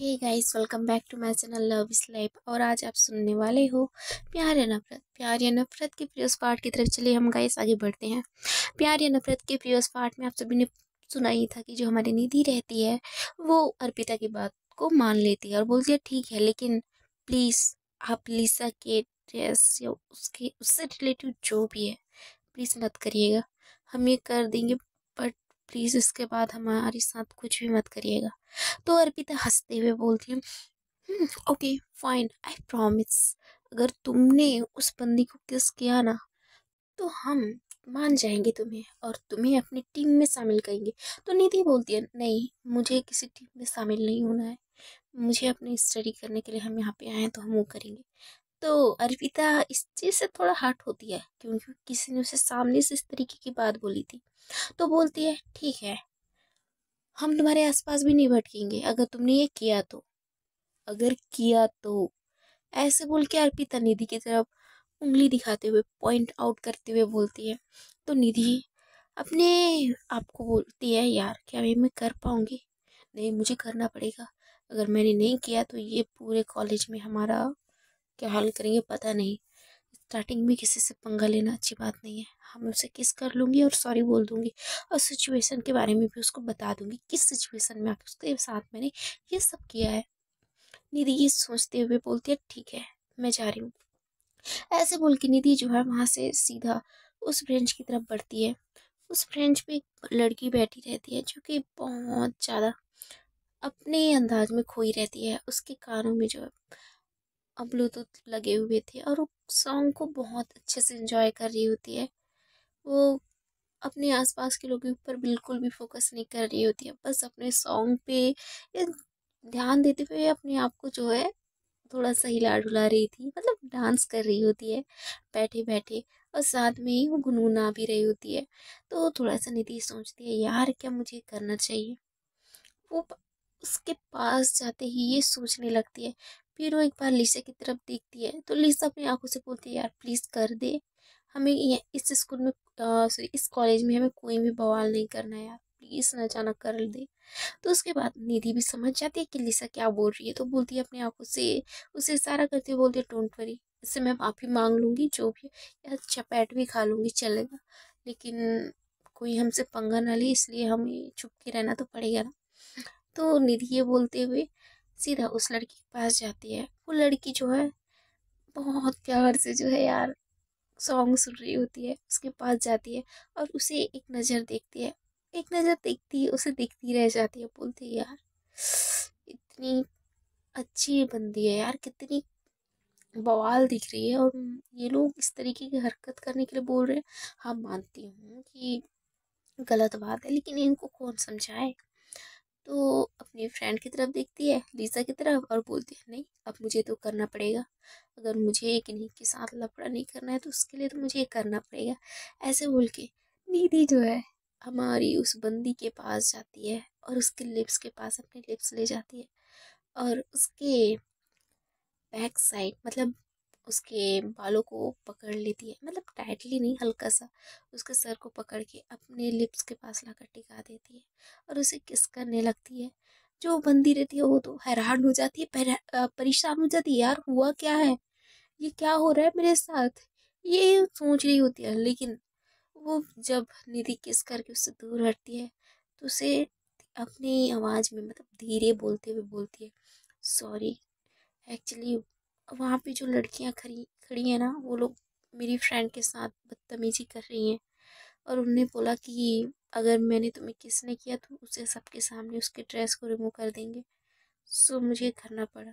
Hey guys welcome back to my channel love is life और आज आप सुनने वाले हो प्यार या नफरत प्यार या नफरत के प्रियस पार्ट की तरफ चलिए हम गाइस आगे बढ़ते हैं प्यार या नफरत के प्रियस पार्ट में आप सभी ने सुना ही था कि जो हमारी निधि रहती है वो अर्पिता की बात को मान लेती है और बोलती है ठीक है लेकिन प्लीज़ आप लिसा के ड्रेस या उसके उससे रिलेटिव जो भी है प्लीज़ मत करिएगा हम ये कर देंगे बट प्लीज़ उसके बाद हमारे साथ कुछ भी मत करिएगा तो अर्पिता हंसते हुए बोलती है ओके फाइन आई प्रॉमिस अगर तुमने उस बंदी को किस किया ना तो हम मान जाएंगे तुम्हें और तुम्हें अपनी टीम में शामिल करेंगे तो निधि बोलती है नहीं मुझे किसी टीम में शामिल नहीं होना है मुझे अपनी स्टडी करने के लिए हम यहाँ पे आए हैं तो हम वो करेंगे तो अर्पिता इस चीज़ से थोड़ा हट होती है क्योंकि किसी ने उसे सामने से इस तरीके की बात बोली थी तो बोलती है ठीक है हम तुम्हारे आसपास भी नहीं भटकेंगे अगर तुमने ये किया तो अगर किया तो ऐसे बोल के अर्पिता निधि की तरफ उंगली दिखाते हुए पॉइंट आउट करते हुए बोलती है तो निधि अपने आप को बोलती है यार क्या ये मैं कर पाऊँगी नहीं मुझे करना पड़ेगा अगर मैंने नहीं किया तो ये पूरे कॉलेज में हमारा क्या हल करेंगे पता नहीं स्टार्टिंग में किसी से पंगा लेना अच्छी बात नहीं है हम उसे किस कर लूँगी और सॉरी बोल दूँगी और सिचुएशन के बारे में भी उसको बता दूँगी किस सिचुएशन में आके उसके साथ मैंने ये सब किया है निधि ये सोचते हुए बोलती है ठीक है मैं जा रही हूँ ऐसे बोल के निधि जो है वहाँ से सीधा उस ब्रेंच की तरफ बढ़ती है उस ब्रेंच पे एक लड़की बैठी रहती है जो कि बहुत ज़्यादा अपने अंदाज में खोई रहती है उसके कानों में जो है ब्लूटूथ लगे हुए थे और वो सॉन्ग को बहुत अच्छे से इंजॉय कर रही होती है वो अपने आसपास के लोगों के ऊपर बिल्कुल भी फोकस नहीं कर रही होती है बस अपने सॉन्ग पे ध्यान देते हुए अपने आप को जो है थोड़ा सा हिला डुला रही थी मतलब डांस कर रही होती है बैठे बैठे और साथ में ही वो गुनगुना भी रही होती है तो थोड़ा सा निधि सोचती है यार क्या मुझे करना चाहिए वो उसके पास जाते ही ये सोचने लगती है फिर वो एक बार लिसा की तरफ देखती है तो लिसा अपनी आंखों से बोलती है यार प्लीज़ कर दे हमें इस स्कूल में सॉरी इस कॉलेज में हमें कोई भी बवाल नहीं करना है यार प्लीज़ ना जाना कर दे तो उसके बाद निधि भी समझ जाती है कि लिसा क्या बोल रही है तो बोलती है अपनी आंखों से उसे इशारा करते हुए बोलती है डोंट वरी इससे मैं माफ़ी मांग लूँगी जो भी या चपैट भी खा लूँगी चलेगा लेकिन कोई हमसे पंगा ना ले इसलिए हमें चुप के रहना तो पड़ेगा ना तो निधि ये बोलते हुए सीधा उस लड़की के पास जाती है वो लड़की जो है बहुत प्यार से जो है यार सॉन्ग सुन रही होती है उसके पास जाती है और उसे एक नज़र देखती है एक नज़र देखती है उसे देखती रह जाती है बोलती है यार इतनी अच्छी बंदी है यार कितनी बवाल दिख रही है और ये लोग इस तरीके की हरकत करने के लिए बोल रहे हैं हाँ मानती हूँ कि गलत बात है लेकिन इनको कौन समझाए तो अपनी फ्रेंड की तरफ देखती है लीजा की तरफ और बोलती है नहीं अब मुझे तो करना पड़ेगा अगर मुझे किन्हीं के साथ लफड़ा नहीं करना है तो उसके लिए तो मुझे करना पड़ेगा ऐसे बोल के दीदी जो है हमारी उस बंदी के पास जाती है और उसके लिप्स के पास अपने लिप्स ले जाती है और उसके बैक साइड मतलब उसके बालों को पकड़ लेती है मतलब टाइटली नहीं हल्का सा उसके सर को पकड़ के अपने लिप्स के पास लाकर टिका देती है और उसे किस करने लगती है जो बंदी रहती है वो तो हैरान हो जाती है परेशान हो जाती है यार हुआ क्या है ये क्या हो रहा है मेरे साथ ये सोच रही होती है लेकिन वो जब निधि किस करके उससे दूर हटती है तो उसे अपनी आवाज़ में मतलब धीरे बोलते हुए बोलती है सॉरी एक्चुअली वहाँ पे जो लड़कियाँ खड़ी खड़ी हैं ना वो लोग मेरी फ्रेंड के साथ बदतमीजी कर रही हैं और उनने बोला कि अगर मैंने तुम्हें किस ने किया तो उसे सबके सामने उसके ड्रेस को रिमूव कर देंगे सो मुझे करना पड़ा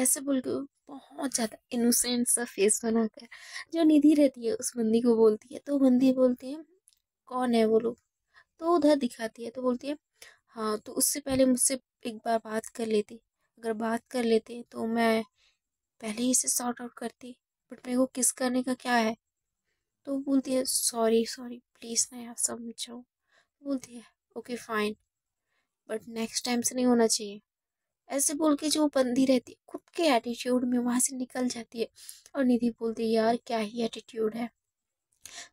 ऐसे बोल के बहुत ज़्यादा इनोसेंट सा फेस बनाकर जो निधि रहती है उस बंदी को बोलती है तो बंदी बोलती है कौन है वो लोग तो उधर दिखाती है तो बोलती है हाँ तो उससे पहले मुझसे एक बार बात कर लेती अगर बात कर लेते तो मैं पहले ही इसे सॉर्ट आउट करती बट मेरे को किस करने का क्या है तो बोलती है सॉरी सॉरी प्लीज़ ना यार समझो बोलती है okay fine but next time से नहीं होना चाहिए ऐसे बोल के जो बंदी रहती है खुद के एटीट्यूड में वहाँ से निकल जाती है और निधि बोलती है यार क्या ही एटीट्यूड है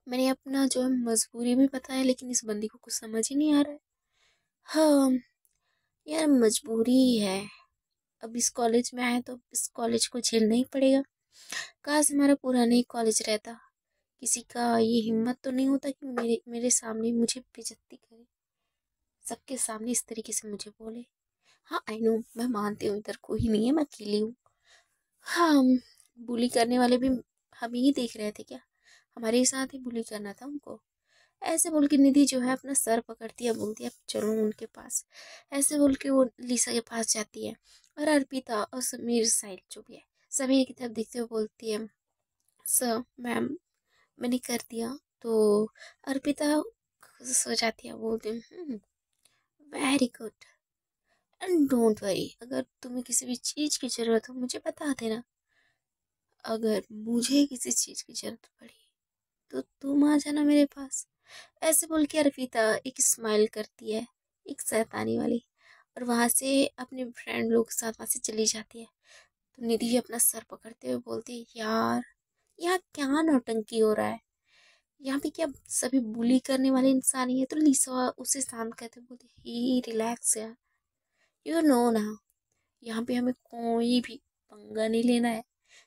मैंने अपना जो है मजबूरी पता बताया लेकिन इस बंदी को कुछ समझ ही नहीं आ रहा है हाँ यार मजबूरी है अब इस कॉलेज में आए तो इस कॉलेज को झेलना ही पड़ेगा काश हमारा पुराना ही कॉलेज रहता किसी का ये हिम्मत तो नहीं होता कि मेरे मेरे सामने मुझे बेजती करे सबके सामने इस तरीके से मुझे बोले हाँ आई नो मैं मानती हूँ इधर कोई नहीं है मैं अकेली हूँ हाँ बुली करने वाले भी हम ही देख रहे थे क्या हमारे ही साथ ही बुली करना था उनको ऐसे बोल के निधि जो है अपना सर पकड़ती है बोलती है चलो उनके पास ऐसे बोल के वो लीसा के पास जाती है और अर्पिता और समीर साइड जो भी है समीर की तरफ देखते हुए बोलती है सर मैम मैंने कर दिया तो अर्पिता सो जाती है बोलती हूँ very good and don't worry अगर तुम्हें किसी भी चीज़ की ज़रूरत हो मुझे बता देना अगर मुझे किसी चीज़ की ज़रूरत पड़ी तो तुम आ जाना मेरे पास ऐसे बोल के अर्पिता एक स्माइल करती है एक सैतानी वाली और वहाँ से अपने फ्रेंड लोग के साथ वहाँ से चली जाती है तो निधि अपना सर पकड़ते हुए बोलती है यार यहाँ क्या नौटंकी हो रहा है यहाँ पे क्या सभी बुली करने वाले इंसान ही है तो लीसा उसे शांत कहते बोलते ही रिलैक्स यार यू नो ना यहाँ पे हमें कोई भी पंगा नहीं लेना है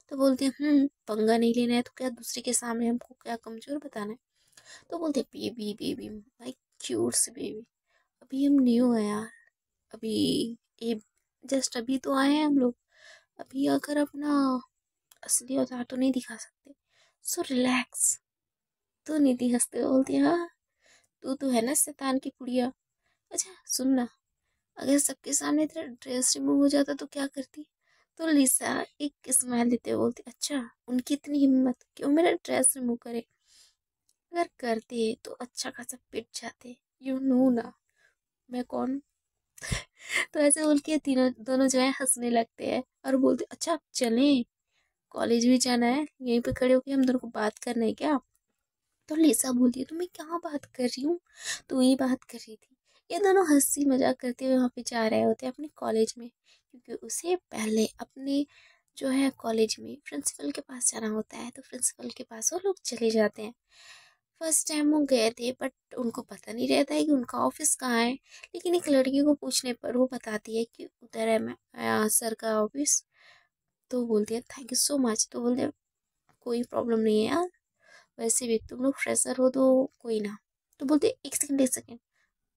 तो बोलते हैं हम्म, पंगा नहीं लेना है तो क्या दूसरे के सामने हमको क्या कमज़ोर बताना है तो बोलते baby baby my cute baby अभी हम न्यू है यार अभी ये जस्ट अभी तो आए हैं हम लोग अभी अगर अपना असली अवतार तो नहीं दिखा सकते सो रिलैक्स तो निधि हंसते बोलती हाँ तू तो है ना शैतान की पुड़िया अच्छा सुनना अगर सबके सामने तेरा ड्रेस रिमूव हो जाता तो क्या करती तो लिसा एक स्माइल देते बोलती अच्छा उनकी इतनी हिम्मत क्यों मेरा ड्रेस रिमूव करे अगर करते तो अच्छा खासा पिट जाते यू नो ना मैं कौन तो ऐसे बोल के तीनों दोनों जो है हंसने लगते हैं और बोलते अच्छा आप चलें कॉलेज भी जाना है यहीं पे खड़े होके हम दोनों को बात करना है क्या तो लिसा बोलती है तो मैं क्या बात कर रही हूँ तो वही बात कर रही थी ये दोनों हंसी मजाक करते हुए वहाँ पे जा रहे होते हैं अपने कॉलेज में क्योंकि उसे पहले अपने जो है कॉलेज में प्रिंसिपल के पास जाना होता है तो प्रिंसिपल के पास वो लोग चले जाते हैं फर्स्ट टाइम वो गए थे बट उनको पता नहीं रहता है कि उनका ऑफिस कहाँ है लेकिन एक लड़की को पूछने पर वो बताती है कि उधर है मैं सर का ऑफिस तो बोलती है थैंक यू सो मच तो बोलते कोई प्रॉब्लम नहीं है यार वैसे भी तुम लोग फ्रेशर हो तो कोई ना तो बोलते एक सेकेंड एक सेकेंड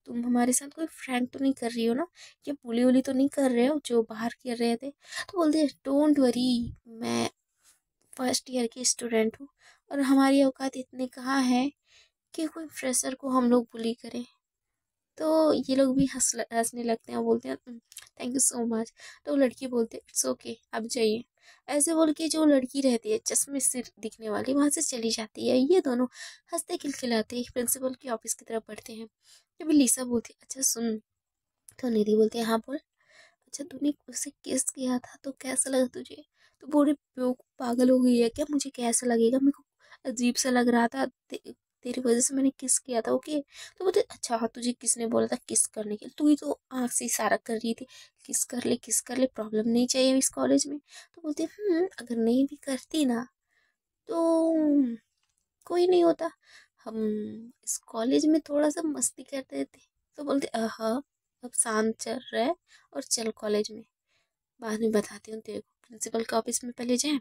तुम हमारे साथ कोई फ्रेंड तो नहीं कर रही हो ना या बोली उली तो नहीं कर रहे हो जो बाहर कर रहे थे तो बोलते डोंट वरी मैं फर्स्ट ईयर की स्टूडेंट हूँ और हमारी औकात इतने कहाँ है कि कोई फ्रेशर को हम लोग बुली करें तो ये लोग भी हंस हंसने लगते हैं बोलते हैं थैंक यू सो मच तो लड़की बोलते इट्स ओके आप जाइए ऐसे बोल के जो लड़की रहती है चश्मे से दिखने वाली वहाँ से चली जाती है ये दोनों हंसते खिलखिलाते प्रिंसिपल के ऑफिस की तरफ बढ़ते हैं जब लीसा बोलती अच्छा सुन तो निधि बोलते हैं हाँ बोल अच्छा तूने उसे किस किया था तो कैसा लगा तुझे तो बोरे पागल हो गई है क्या मुझे कैसा लगेगा मेरे को अजीब सा लग रहा था तेरी वजह से मैंने किस किया था ओके तो बोलते अच्छा हाँ तुझे किसने बोला था किस करने के लिए तू ही तो आँख से इशारा कर रही थी किस कर ले किस कर ले प्रॉब्लम नहीं चाहिए इस कॉलेज में तो बोलते हम्म, अगर नहीं भी करती ना तो कोई नहीं होता हम इस कॉलेज में थोड़ा सा मस्ती करते थे तो बोलते आह हाँ, अब शांत चल रहा है और चल कॉलेज में बाद में बताती हूँ तेरे को प्रिंसिपल के ऑफिस में पहले जाए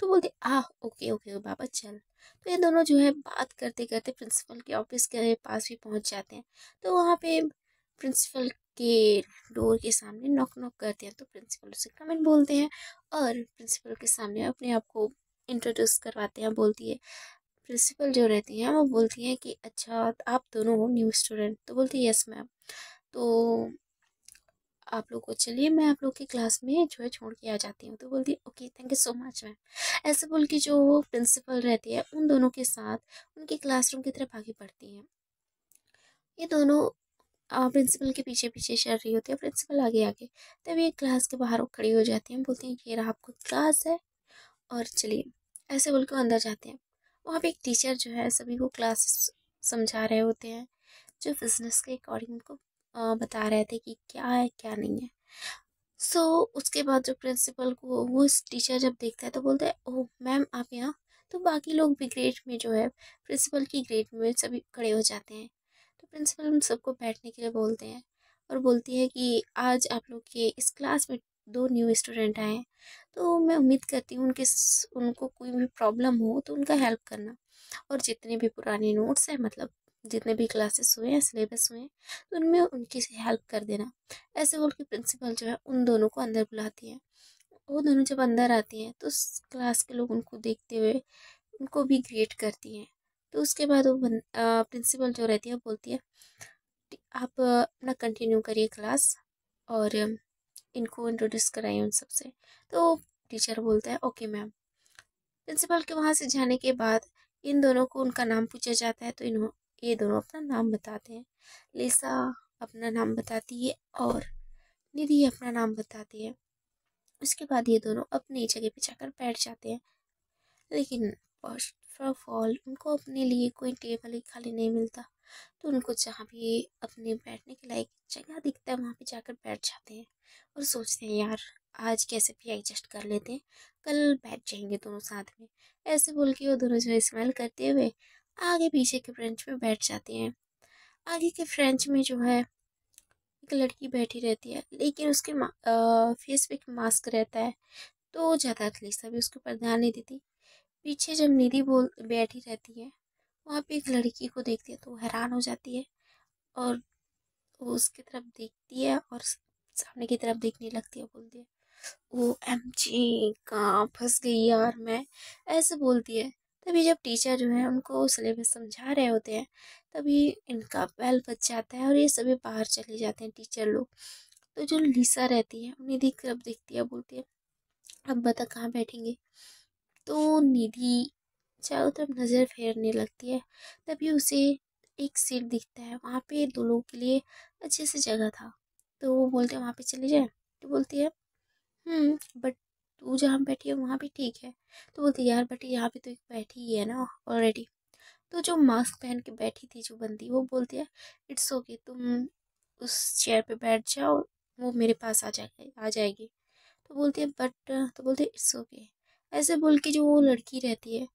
तो बोलते आह ओके ओके बाबा चल तो ये दोनों जो है बात करते करते प्रिंसिपल के ऑफिस के पास भी पहुंच जाते हैं तो वहाँ पे प्रिंसिपल के डोर के सामने नॉक नॉक करते हैं तो प्रिंसिपल उसे कमेंट बोलते हैं और प्रिंसिपल के सामने अपने आप को इंट्रोड्यूस करवाते हैं बोलती है प्रिंसिपल जो रहती हैं वो बोलती हैं कि अच्छा आप दोनों हो न्यू स्टूडेंट तो बोलती है यस मैम तो आप लोग को चलिए मैं आप लोग की क्लास में जो है छोड़ के आ जाती हूँ तो बोलती है okay thank you so much ma'am ऐसे बोल के जो प्रिंसिपल रहती है उन दोनों के साथ उनके क्लासरूम की तरफ आगे बढ़ती हैं ये दोनों प्रिंसिपल के पीछे पीछे चल रही होती है प्रिंसिपल आगे आगे तब ये क्लास के बाहर खड़ी हो जाती है बोलती हैं ये रहा आपको क्लास है और चलिए ऐसे बोल के अंदर जाते हैं वहाँ पे एक टीचर जो है सभी को क्लास समझा रहे होते हैं जो बिज़नेस के अकॉर्डिंग उनको बता रहे थे कि क्या है क्या नहीं है सो so, उसके बाद जो प्रिंसिपल को वो टीचर जब देखता है तो बोलता है ओह मैम आप यहाँ तो बाकी लोग भी ग्रेड में जो है प्रिंसिपल की ग्रेड में सभी खड़े हो जाते हैं तो प्रिंसिपल हम सबको बैठने के लिए बोलते हैं और बोलती है कि आज आप लोग के इस क्लास में दो न्यू स्टूडेंट आए हैं तो मैं उम्मीद करती हूँ उनके उनको कोई भी प्रॉब्लम हो तो उनका हेल्प करना और जितने भी पुराने नोट्स हैं मतलब जितने भी क्लासेस हुए हैं सिलेबस हुए हैं तो उनमें उनकी हेल्प कर देना ऐसे बोल के प्रिंसिपल जो है उन दोनों को अंदर बुलाती है वो दोनों जब अंदर आती हैं तो उस क्लास के लोग उनको देखते हुए उनको भी ग्रेट करती हैं तो उसके बाद वो प्रिंसिपल जो रहती है बोलती है आप अपना कंटिन्यू करिए क्लास और इनको इंट्रोड्यूस कराइए उन सबसे तो टीचर बोलता है ओके मैम प्रिंसिपल के वहाँ से जाने के बाद इन दोनों को उनका नाम पूछा जाता है तो इन्हों ये दोनों अपना नाम बताते हैं लिसा अपना नाम बताती है और निधि अपना नाम बताती है उसके बाद ये दोनों अपनी जगह पे जाकर बैठ जाते हैं लेकिन फर्स्ट ऑफ ऑल उनको अपने लिए कोई टेबल ही खाली नहीं मिलता तो उनको जहाँ भी अपने बैठने के लायक जगह दिखता है वहाँ पे जाकर बैठ जाते हैं और सोचते हैं यार आज कैसे भी एडजस्ट कर लेते हैं कल बैठ जाएंगे दोनों साथ में ऐसे बोल के वो दोनों जो है स्मेल करते हुए आगे पीछे के फ्रेंच में बैठ जाते हैं आगे के फ्रेंच में जो है एक लड़की बैठी रहती है लेकिन उसके फेस पे एक मास्क रहता है तो ज़्यादा अखिलेश भी उसके ऊपर ध्यान नहीं देती पीछे जब निधि बोल बैठी रहती है वहाँ पे एक लड़की को देखती है तो हैरान हो जाती है और वो उसकी तरफ देखती है और सामने की तरफ देखने लगती है बोलती है वो एम जी कहाँ फंस गई यार मैं ऐसे बोलती है तभी जब टीचर जो है उनको सिलेबस समझा रहे होते हैं तभी इनका बैल बच जाता है और ये सभी बाहर चले जाते हैं टीचर लोग तो जो लिसा रहती है निधि की तरफ देखती है बोलती है अब बता कहाँ बैठेंगे तो निधि चारों तरफ नज़र फेरने लगती है तभी उसे एक सीट दिखता है वहाँ पे दो लोगों के लिए अच्छे से जगह था तो वो बोलते हैं वहाँ पे चले जाए तो बोलती है बट हम्म, तू जहाँ बैठी है वहाँ भी ठीक है तो बोलती यार बट यहाँ पे तो एक बैठी ही है ना ऑलरेडी तो जो मास्क पहन के बैठी थी जो बंदी वो बोलती है इट्स ओके तुम उस चेयर पे बैठ जाओ वो मेरे पास आ जाएगा आ जाएगी तो बोलती है बट तो बोलती है इट्स ओके ऐसे बोल के जो वो लड़की रहती है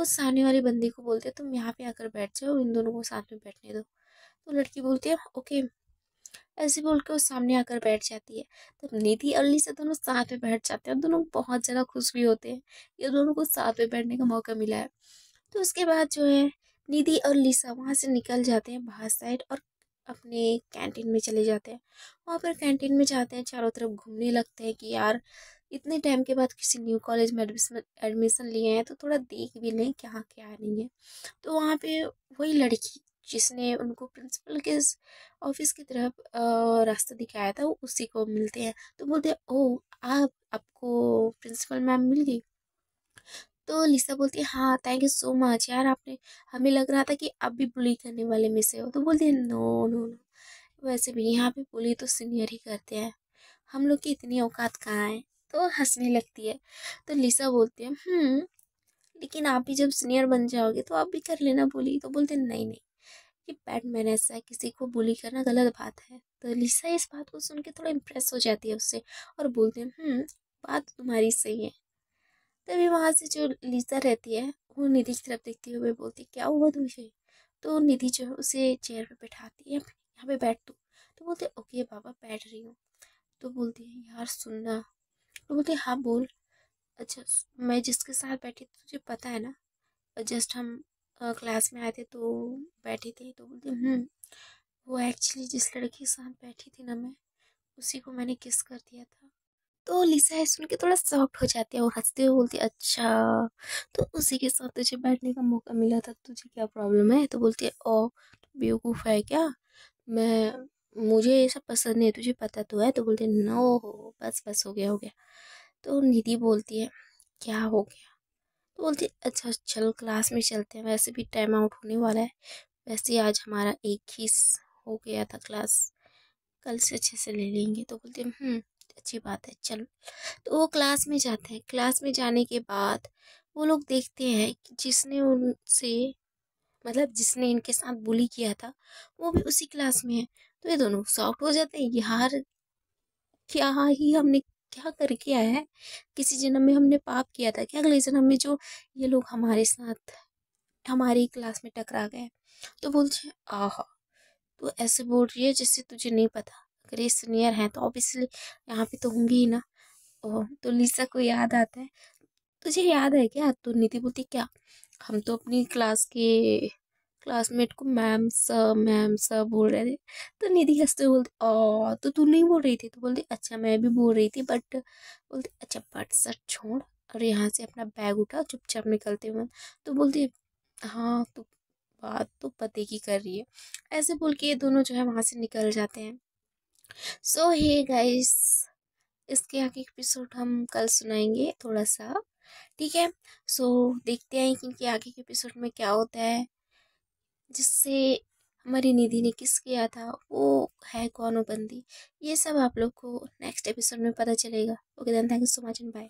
उस सामने वाली बंदी को बोलते हैं तुम यहाँ पे आकर बैठ जाओ इन दोनों को साथ में बैठने दो तो लड़की बोलती है ओके ऐसे बोल के वो सामने आकर बैठ जाती है तब निधि और लिसा दोनों साथ में बैठ जाते हैं दोनों बहुत ज़्यादा खुश भी होते हैं ये दोनों को साथ में बैठने का मौका मिला है तो उसके बाद जो है निधि और लिसा वहाँ से निकल जाते हैं बाहर साइड और अपने कैंटीन में चले जाते हैं वहाँ पर कैंटीन में जाते हैं चारों तरफ घूमने लगते हैं कि यार इतने टाइम के बाद किसी न्यू कॉलेज में एडमिशन एडमिशन लिए हैं तो थोड़ा देख भी लें क्या क्या नहीं है तो वहाँ पे वही लड़की जिसने उनको प्रिंसिपल के ऑफिस की तरफ रास्ता दिखाया था वो उसी को मिलते हैं तो बोलते हैं ओ आप आपको प्रिंसिपल मैम मिल गई तो लिसा बोलती है हाँ थैंक यू सो मच यार आपने हमें लग रहा था कि आप भी बुली करने वाले में से हो तो बोलते हैं नो नो नो वैसे भी यहाँ पे बुली तो सीनियर ही करते हैं हम लोग की इतनी औकात कहाँ है तो हंसने लगती है तो लिसा बोलती है हम्म, लेकिन आप भी जब सीनियर बन जाओगे तो आप भी कर लेना बुली तो बोलते हैं नहीं नहीं कि बैड मैनर्स है किसी को बुली करना गलत बात है तो लिसा इस बात को सुन के थोड़ा इम्प्रेस हो जाती है उससे और बोलते हैं हम्म, बात तुम्हारी सही है तभी वहाँ से जो लिसा रहती है वो निधि की तरफ देखते हुए बोलती है क्या हुआ तुझे तो निधि जो है उसे चेयर पर बैठाती है यहाँ पे बैठ तू तो बोलते ओके बाबा बैठ रही हूँ तो बोलती है यार सुनना तो बोलते हाँ बोल अच्छा मैं जिसके साथ बैठी तुझे पता है ना जस्ट हम क्लास में आए थे तो बैठी थी तो बोलती हम्म। हम्म, वो एक्चुअली जिस लड़की के साथ बैठी थी ना मैं उसी को मैंने किस कर दिया था तो लिसा है सुन के थोड़ा सॉफ्ट हो जाती है और हंसते हुए बोलती अच्छा तो उसी के साथ तुझे बैठने का मौका मिला था तुझे क्या प्रॉब्लम है तो बोलती है ओ बेवकूफ़ है क्या मैं हाँ। मुझे ये सब पसंद नहीं है तुझे पता तो है तो बोलती है नो हो बस बस हो गया हो गया तो निधि बोलती है क्या हो गया तो बोलते अच्छा चलो क्लास में चलते हैं वैसे भी टाइम आउट होने वाला है वैसे आज हमारा एक ही हो गया था क्लास कल से अच्छे से ले लेंगे तो बोलते हैं हम्म, अच्छी बात है चलो तो वो क्लास में जाते हैं क्लास में जाने के बाद वो लोग देखते हैं कि जिसने उनसे मतलब जिसने इनके साथ बुली किया था वो भी उसी क्लास में है तो ये दोनों सॉफ्ट हो जाते हैं यार क्या ही हमने क्या करके आया है किसी जन्म में हमने पाप किया था क्या अगले जन्म में जो ये लोग हमारे साथ हमारी क्लास में टकरा गए तो बोलते आह तो ऐसे बोल रही है जिससे तुझे नहीं पता अगर ये सीनियर हैं तो ऑब्वियसली यहाँ पे तो होंगी ही ना ओ तो लिसा को याद आता है तुझे याद है क्या तो नीति बोलती क्या हम तो अपनी क्लास के क्लासमेट को मैम सर मैम सर बोल रहे थे तो निधि हंसते बोलते ओ तो तू नहीं बोल रही थी तो बोलती अच्छा मैं भी बोल रही थी बट बोलती अच्छा बट सर छोड़ और यहाँ से अपना बैग उठा चुपचाप निकलते हुए तो बोलती हाँ तो बात तो पते की कर रही है ऐसे बोल के ये दोनों जो है वहाँ से निकल जाते हैं सो हे गाइस इसके आगे एपिसोड हम कल सुनाएंगे थोड़ा सा ठीक है सो so, देखते हैं कि इनके आगे के एपिसोड में क्या होता है जिससे हमारी निधि ने किस किया था वो है कौन वो बंदी ये सब आप लोग को नेक्स्ट एपिसोड में पता चलेगा okay then thank you so much and bye